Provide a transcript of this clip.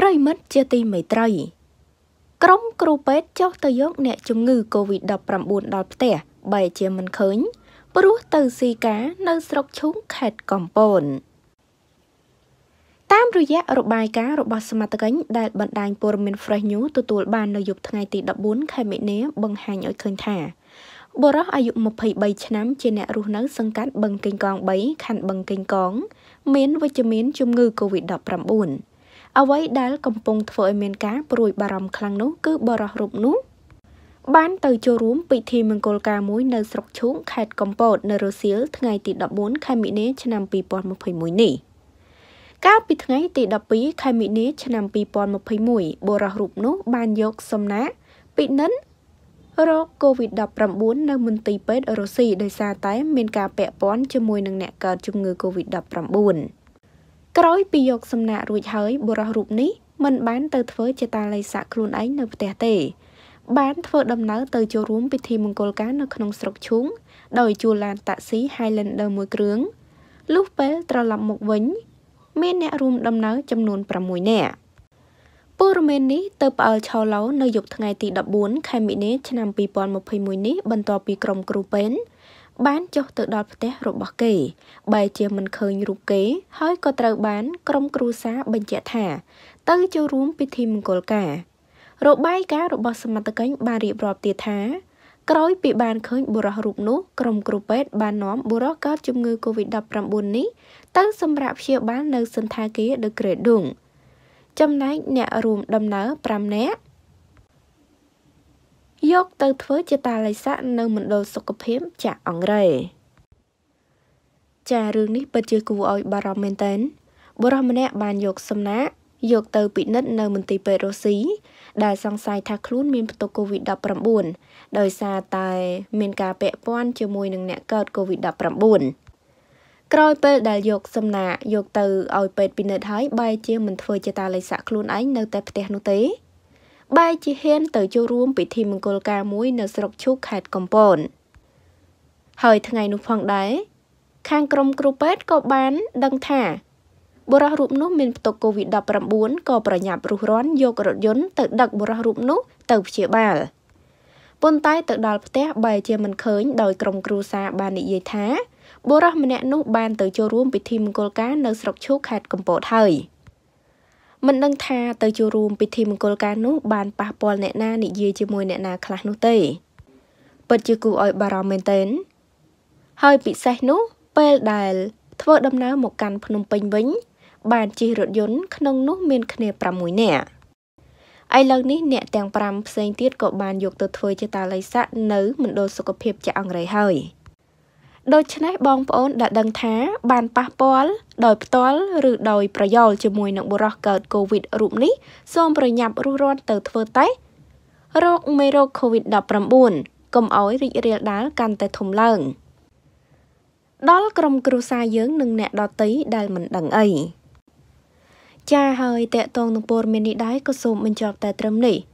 ប្រិមិត្តជាទីមេត្រី ក្រុមគ្រូពេទ្យចុះទៅយកអ្នកជំងឺ Covid-19 ដល់ផ្ទះបែរជាមិនឃើញព្រោះទៅស៊ីការនៅស្រុកឈូងខេត្តកំពតតាមរយៈរបាយការណ៍របស់សមាជិកដែលបណ្ដាញព័ត៌មាន Fresh News ទទួលបាននៅយប់ថ្ងៃទី14ខែមិនិលបង្ហាញឲ្យឃើញថាបុរសអាយុ23ឆ្នាំជាអ្នករស់នៅសង្កាត់បឹងកេងកង3ខណ្ឌបឹងកេងកងមានវិជ្ជមានជំងឺ Covid-19 អ្វីដែលកំពុងធ្វើឲ្យមានការព្រួយបារម្ភខ្លាំងនោះគឺ បរោះរូបនោះ បានទៅចូលរួមពិធីមង្គលការមួយនៅស្រុកឈូងខេត្តកំពតនៅរុស្ស៊ីលថ្ងៃទី14ខែមីនាឆ្នាំ2021នេះ កាលពីថ្ងៃទី12ខែមីនាឆ្នាំ2021បរិះរូបនោះ បានយកសំណាកពីនិនរោគ COVID-19 នៅមន្ទីរពេទ្យរុស្ស៊ីដោយសារតែមានការពាក់ព័ន្ធជាមួយនឹងអ្នកកើតជំងឺ COVID-19 ក្រោយពីយកសំណាក់រួចហើយបុរសរូបនេះមិនបានទៅធ្វើជាតាល័យស័កខ្លួនឯងនៅផ្ទះទេ បានធ្វើដំណើរទៅចូលរួមពិធីមង្គលការនៅក្នុងស្រុកឈូងដោយជួលឡានតាក់ស៊ី Highlander មួយគ្រឿងលុះពេលត្រឡប់មកវិញ មានអ្នករួមដំណើរចំនួន6នាក់ព័ត៌មាននេះទៅផ្អើលឆោឡោនៅយប់ថ្ងៃទី14ខែមីនាឆ្នាំ2021នេះបន្ទាប់ពីក្រុមគ្រូពេទ្យបានចុះទៅដល់ផ្ទះរបស់គេ បែជាមិនឃើញរូបគេ ហើយក៏ត្រូវបាន ក្រុមគ្រួសារបញ្ជាក់ថា ទៅចូលរួមពិធីមង្គលការ របាយការណ៍របស់សមត្ថកិច្ចបានរៀបរាប់ទៀតថា ក្រោយពីបានឃើញបុរសរូបនោះក្រុមគ្រូពេទ្យបាននាំបុរសកើតជំងឺ Covid-19 នេះទៅ សម្រាប់ព្យាបាលនៅសន្តាគារ The Great Dong ចំណែកអ្នករួមដំណើរ5នាក់យកទៅធ្វើជាតាល័យស័កនៅមណ្ឌលសុខភាពចាក់អង្រែចារឿងនេះពិតជាគួរឲ្យបារម្ភមែនទែនបុរសម្នាក់បានយកសំណាក់យកទៅពិនិត្យនៅមន្ទីរពេទ្យរុស្ស៊ីដែលសង្ស័យថាខ្លួនមានផ្ទុក COVID-19 ដោយសារតែមានការពាក់ព័ន្ធជាមួយនឹងអ្នកកើត COVID-19 ក្រោយពេលដែលយកសំណាក់យកទៅឲ្យពេទ្យពិនិត្យហើយបែរជាមិនធ្វើជាតាល័យសាក់ខ្លួនឯងនៅតែផ្ទះនោះទេបែរជាហ៊ានទៅចូលរួមពិធីមង្គលការមួយនៅស្រុកឈូកខេត្តកំពតហើយថ្ងៃនោះផងដែរខាងក្រុមគ្រូពេទ្យក៏បានដឹងថាបុរសរូបនោះមានផ្ទុក COVID-19 ក៏ប្រញាប់រុះរាន់យករថយន្តទៅដឹកបុរសរូបនោះទៅព្យាបាលប៉ុន្តែទៅដល់ផ្ទះបែរជាមិនឃើញដោយក្រុមគ្រូសាបាននិយាយថាបុរសម្នាក់នោះបានទៅចូលរួមពិធីមង្គលការនៅស្រុកឈូកខេត្តកំពតហើយ។មិនដឹងថាទៅចូលរួមពិធីមង្គលការនោះបានប៉ះពាល់អ្នកណានិយាយជាមួយអ្នកណាខ្លះនោះទេពិតជាគួរឲ្យបារម្ភមែនទែនហើយពិសេសនោះ ពេលដែល ធ្វើដំណើរមកកាន់ភ្នំពេញវិញបានជិះរថយន្តក្នុងនោះមានគ្នា6នាក់ឥឡូវនេះអ្នកទាំង5ផ្សេងទៀតក៏បានយកទៅធ្វើជាតាល័យស័កនៅមណ្ឌលសុខភាព ចាក់អង្រៃហើយ។ដូច្នេះបងប្អូនដែលដឹងថាបានប៉ះពាល់ដោយផ្ទាល់ឬដោយប្រយោលជាមួយនឹងបុរសកើត COVID រូបនេះសូមប្រញាប់រុះរាន់ទៅធ្វើតេស្តរោគមេរោគ COVID-19 កុំឲ្យរីករាលដាលកាន់តែធំឡើង ដល់ក្រុមគ្រួសារយើងនិងអ្នកដតីដែលមិនដឹងអីចាហើយតកតងនឹងព័ត៌មាននេះដែរក៏សូមបញ្ចប់តែត្រឹមនេះ។